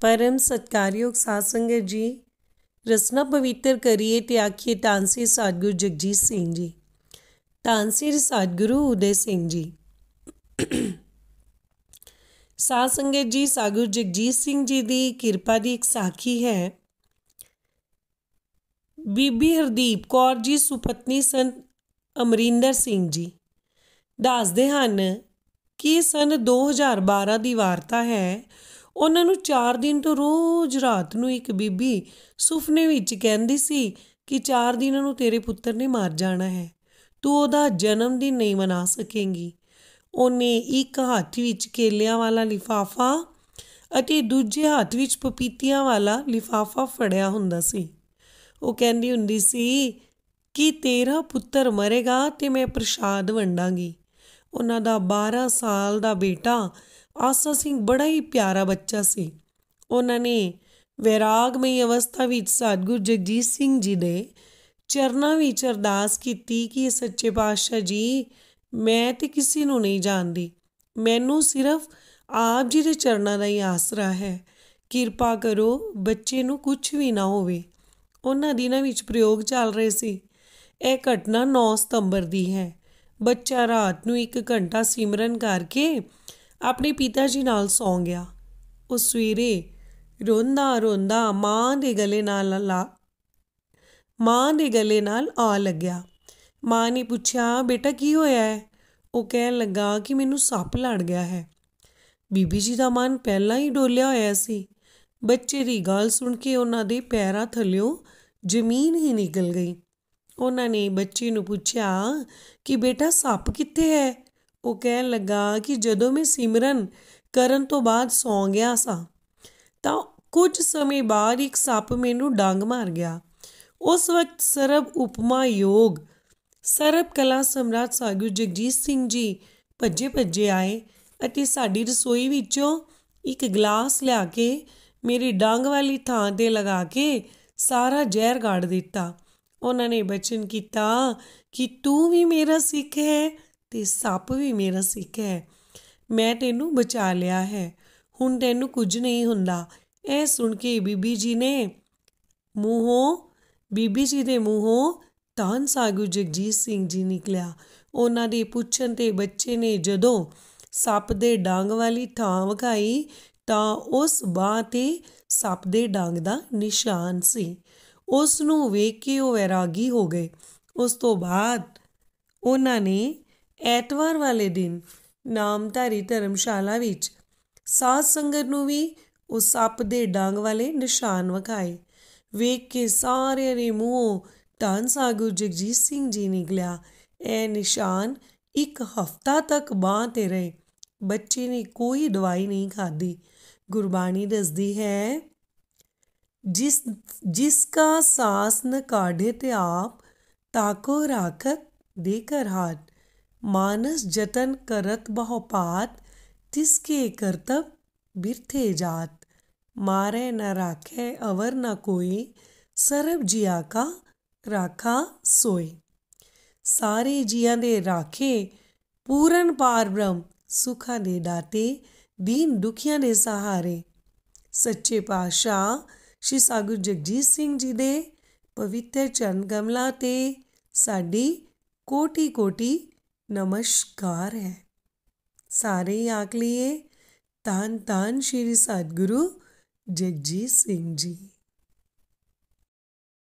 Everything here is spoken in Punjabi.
ਪਰਮ ਸਤਕਾਰਯੋਗ ਸਾਧ ਸੰਗਤ ਜੀ ਰਸਨਾ ਪਵਿੱਤਰ ਕਰੀਏ ਤੇ ਆਖੀ ਤਾਂਸੀ ਸਤਗੁਰ ਜਗਜੀਤ ਸਿੰਘ ਜੀ ਤਾਂਸੀ ਸਤਗੁਰੂ ਉਦੇ ਸਿੰਘ ਜੀ ਸਾਧ ਸੰਗਤ ਜੀ ਸਤਗੁਰ ਜਗਜੀਤ ਸਿੰਘ ਜੀ ਦੀ ਕਿਰਪਾ ਦੀ ਇੱਕ ਸਾਖੀ ਹੈ ਬੀਬੀ ਹਰਦੀਪ ਕੌਰ ਜੀ ਸੁਪਤਨੀ ਸੰਤ ਅਮਰਿੰਦਰ ਸਿੰਘ ਜੀ ਦੱਸਦੇ ਹਨ ਕਿ ਸਨ 2012 ਦੀ ਵਾਰਤਾ ਹੈ ਉਹਨਾਂ ਨੂੰ 4 ਦਿਨ ਤੋਂ ਰੋਜ਼ ਰਾਤ ਨੂੰ ਇੱਕ ਬੀਬੀ ਸੁਪਨੇ ਵਿੱਚ ਕਹਿੰਦੀ ਸੀ ਕਿ 4 ਦਿਨਾਂ ਨੂੰ ਤੇਰੇ ਪੁੱਤਰ ਨੇ ਮਰ ਜਾਣਾ ਹੈ ਤੂੰ ਉਹਦਾ ਜਨਮ ਦਿਨ ਨਹੀਂ ਮਨਾ ਸਕੇਂਗੀ ਉਹਨੇ ਇੱਕ ਹੱਥ ਵਿੱਚ ਕੇਲਿਆਂ ਵਾਲਾ ਲਿਫਾਫਾ ਅਤੇ ਦੂਜੇ ਹੱਥ ਵਿੱਚ ਪਪੀਤਿਆਂ ਵਾਲਾ ਲਿਫਾਫਾ ਫੜਿਆ ਹੁੰਦਾ ਸੀ ਉਹ ਕਹਿੰਦੀ ਹੁੰਦੀ ਸੀ ਕਿ ਤੇਰਾ ਪੁੱਤਰ ਮਰੇਗਾ ਤੇ ਮੈਂ ਪ੍ਰਸ਼ਾਦ ਵੰਡਾਂਗੀ ਉਹਨਾਂ ਦਾ 12 ਸਾਲ ਦਾ ਬੇਟਾ ਆਸਾ ਸਿੰਘ ਬੜਾ ਹੀ ਪਿਆਰਾ ਬੱਚਾ ਸੀ ਉਹਨਾਂ ਨੇ ਵਿਰਾਗਮਈ ਅਵਸਥਾ ਵਿੱਚ ਸਤਗੁਰ ਜਗਜੀਤ ਸਿੰਘ ਜੀ ਦੇ ਚਰਨਾਂ ਵਿੱਚ ਅਰਦਾਸ ਕੀਤੀ ਕਿ ਸੱਚੇ ਪਾਤਸ਼ਾਹ ਜੀ ਮੈਂ ਤੇ ਕਿਸੇ ਨੂੰ ਨਹੀਂ ਜਾਣਦੀ ਮੈਨੂੰ ਸਿਰਫ ਆਪ ਜੀ ਦੇ ਚਰਨਾਂ ਦਾ ਹੀ ਆਸਰਾ ਹੈ ਕਿਰਪਾ ਕਰੋ ਬੱਚੇ ਨੂੰ ਕੁਝ ਵੀ ਨਾ ਹੋਵੇ ਉਹਨਾਂ ਦਿਨਾਂ ਵਿੱਚ ਪ੍ਰਯੋਗ ਚੱਲ ਰਹੇ ਸੀ ਇਹ ਘਟਨਾ 9 ਸਤੰਬਰ ਦੀ ਹੈ ਬੱਚਾ ਰਾਤ ਨੂੰ 1 ਘੰਟਾ ਸਿਮਰਨ ਕਰਕੇ ਆਪਣੇ ਪਿਤਾ ਜੀ ਨਾਲ ਸੌਂ ਗਿਆ ਉਹ ਸਵੇਰੇ ਰੋਂਦਾ ਰੋਂਦਾ ਮਾਂ ਦੇ ਗਲੇ ਨਾਲ ਲਾ ਮਾਂ ਦੇ ਗਲੇ ਨਾਲ ਆ ਲੱਗਿਆ ਮਾਂ ਨੇ ਪੁੱਛਿਆ ਬੇਟਾ ਕੀ ਹੋਇਆ ਹੈ ਉਹ ਕਹਿਣ ਲੱਗਾ ਕਿ ਮੈਨੂੰ ਸੱਪ ਲੜ ਗਿਆ ਹੈ ਬੀਬੀ ਜੀ ਦਾ ਮਨ ਪਹਿਲਾਂ ਹੀ ਡੋਲਿਆ ਹੋਇਆ ਸੀ ਬੱਚੇ ਦੀ ਗੱਲ ਸੁਣ ਕੇ ਉਹਨਾਂ ਦੇ ਪੈਰਾਂ ਥੱਲਿਓਂ ਜ਼ਮੀਨ ਹੀ ਨਿਕਲ ਗਈ ਉਹਨਾਂ ਨੇ ਬੱਚੇ ਨੂੰ ਪੁੱਛਿਆ ਕਿ ਬੇਟਾ ਸੱਪ ਕਿੱਥੇ ਹੈ ਉਹ ਕਹਿਣ ਲੱਗਾ ਕਿ ਜਦੋਂ ਮੈਂ ਸਿਮਰਨ ਕਰਨ ਤੋਂ ਬਾਅਦ ਸੌਂ ਗਿਆ ਸਾਂ ਤਾਂ ਕੁਝ ਸਮੇਂ ਬਾਅਦ ਇੱਕ ਸੱਪ ਮੈਨੂੰ ਡਾਂਗ ਮਾਰ ਗਿਆ ਉਸ ਵਕਤ ਸਰਬ ਉਪਮਾ ਯੋਗ ਸਰਬ ਕਲਾ ਸਮਰਾਟ ਸਾਗੂ ਜਗਜੀਤ ਸਿੰਘ ਜੀ ਭੱਜੇ ਭੱਜੇ ਆਏ ਅਤੇ ਸਾਡੀ ਰਸੋਈ ਵਿੱਚੋਂ ਇੱਕ ਗਲਾਸ ਲਿਆ ਕੇ ਮੇਰੀ ਡਾਂਗ ਵਾਲੀ ਥਾਂ ਤੇ ਲਗਾ ਕੇ ਸਾਰਾ ਜ਼ਹਿਰ ਗਾੜ ਦਿੱਤਾ ਉਹਨਾਂ ਨੇ ਬਚਨ ਕੀਤਾ ਕਿ ਤੂੰ ਵੀ ਮੇਰਾ ਸਿੱਖ ਹੈ ਤੇ ਸੱਪ ਵੀ ਮੇਰਾ ਸਿੱਖ ਹੈ ਮੈਂ ਤੈਨੂੰ ਬਚਾ ਲਿਆ ਹੈ ਹੁਣ ਤੈਨੂੰ ਕੁਝ ਨਹੀਂ ਹੁੰਦਾ ਇਹ ਸੁਣ ਕੇ ਬੀਬੀ ਜੀ ਨੇ ਮੂੰਹੋਂ ਬੀਬੀ ਜੀ ਦੇ ਮੂੰਹੋਂ ਤਾਂ ਸਾਗੂ ਜਗਜੀਤ ਸਿੰਘ ਜੀ ਨਿਕਲਿਆ ਉਹਨਾਂ ਦੇ ਪੁੱਛਣ ਤੇ ਬੱਚੇ ਨੇ ਜਦੋਂ ਸੱਪ ਦੇ ਡਾਂਗ ਵਾਲੀ ਥਾਂ ਵਿਖਾਈ ਤਾਂ ਉਸ ਬਾਹ ਤੇ ਸੱਪ ਦੇ ਡਾਂਗ ਦਾ ਨਿਸ਼ਾਨ ਸੀ ਉਸ ਨੂੰ ਵੇਖ ਕੇ ਉਹ ਵੈਰਾਗੀ ਹੋ ਗਏ ਉਸ ਤੋਂ ਬਾਅਦ ਉਹਨਾਂ ਨੇ ਐਤਵਾਰ ਵਾਲੇ ਦਿਨ ਨਾਮਧਾਰੀ ਧਰਮਸ਼ਾਲਾ ਵਿੱਚ ਸਾਧ ਸੰਗਤ ਨੂੰ ਵੀ ਉਸ ਸੱਪ ਦੇ ਡਾਂਗ ਵਾਲੇ ਨਿਸ਼ਾਨ ਵਿਖਾਏ ਵੇਖ ਕੇ ਸਾਰੇ ਦੇ ਮੂੰਹ ਤਾਂ ਸਾਗੂ ਜਗਜੀਤ ਸਿੰਘ ਜੀ ਨਿਕਲਿਆ ਇਹ ਨਿਸ਼ਾਨ ਇੱਕ ਹਫਤਾ ਤੱਕ ਬਾਹ ਤੇ ਰਹੇ ਬੱਚੇ ਨੇ ਕੋਈ ਦਵਾਈ ਨਹੀਂ ਖਾਦੀ ਗੁਰਬਾਣੀ ਦੱਸਦੀ ਹੈ ਜਿਸ ਜਿਸ ਕਾ ਸਾਸ ਨ ਕਾਢੇ ਤੇ ਆਪ ਤਾਕੋ ਰਾਖਤ ਦੇ ਕਰ ਹਾਥ मानस जतन करत बहुपात तिसके करतब बिरथे जात मारे न राखे अवर न कोई ਸਰਬ ਜੀਆ ਕਾ ਰਾਖਾ ਸੋਏ ਸਾਰੇ ਜੀਆਂ ਦੇ ਰਾਖੇ ਪੂਰਨ ਪਾਰਬ੍ਰਹਮ ਸੁਖਾਂ ਦੇ ਦਾਤੇ ਦੀਨ ਦੁਖੀਆਂ ਦੇ ਸਹਾਰੇ ਸੱਚੇ ਪਾਤਸ਼ਾਹ ਸ਼੍ਰੀ ਸਾਗੁਰ ਜਗਜੀਤ ਸਿੰਘ ਜੀ ਦੇ ਪਵਿੱਤਰ ਚਰਨ ਗਮਲਾ ਤੇ ਸਾਡੀ ਕੋਟੀ ਕੋਟੀ ਨਮਸਕਾਰ ਹੈ ਸਾਰੇ ਆਖ ਲਈਏ ਤਾਨ ਤਾਨ ਸ਼੍ਰੀ ਸਤਗੁਰੂ ਜਗਜੀਤ ਸਿੰਘ ਜੀ